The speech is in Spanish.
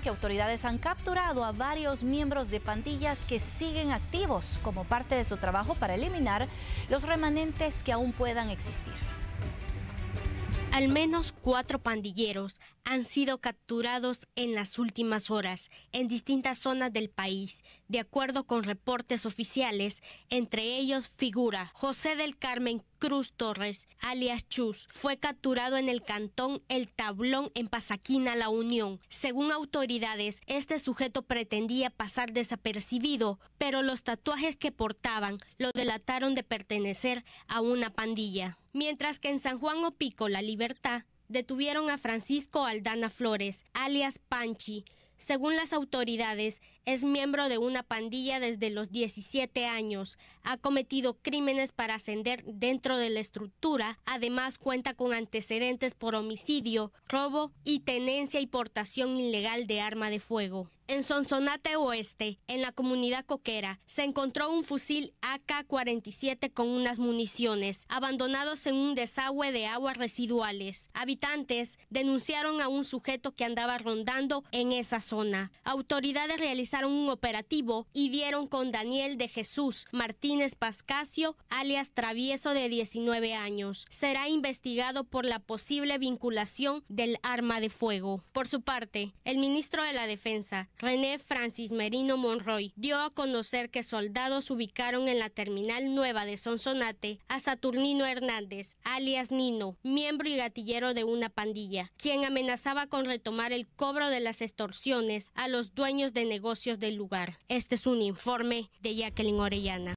que autoridades han capturado a varios miembros de pandillas que siguen activos como parte de su trabajo para eliminar los remanentes que aún puedan existir. Al menos cuatro pandilleros han sido capturados en las últimas horas en distintas zonas del país, de acuerdo con reportes oficiales, entre ellos figura José del Carmen Cruz Torres, alias Chus, fue capturado en el cantón El Tablón en Pasaquina, La Unión. Según autoridades, este sujeto pretendía pasar desapercibido, pero los tatuajes que portaban lo delataron de pertenecer a una pandilla. Mientras que en San Juan Opico, La Libertad, detuvieron a Francisco Aldana Flores, alias Panchi, según las autoridades, es miembro de una pandilla desde los 17 años. Ha cometido crímenes para ascender dentro de la estructura. Además, cuenta con antecedentes por homicidio, robo y tenencia y portación ilegal de arma de fuego. En Sonsonate Oeste, en la comunidad coquera, se encontró un fusil AK-47 con unas municiones, abandonados en un desagüe de aguas residuales. Habitantes denunciaron a un sujeto que andaba rondando en esa zona. Autoridades realizaron un operativo y dieron con Daniel de Jesús Martínez Pascasio, alias Travieso de 19 años. Será investigado por la posible vinculación del arma de fuego. Por su parte, el ministro de la Defensa, René Francis Merino Monroy, dio a conocer que soldados ubicaron en la terminal nueva de Sonsonate a Saturnino Hernández, alias Nino, miembro y gatillero de una pandilla, quien amenazaba con retomar el cobro de las extorsiones a los dueños de negocios del lugar. Este es un informe de Jacqueline Orellana.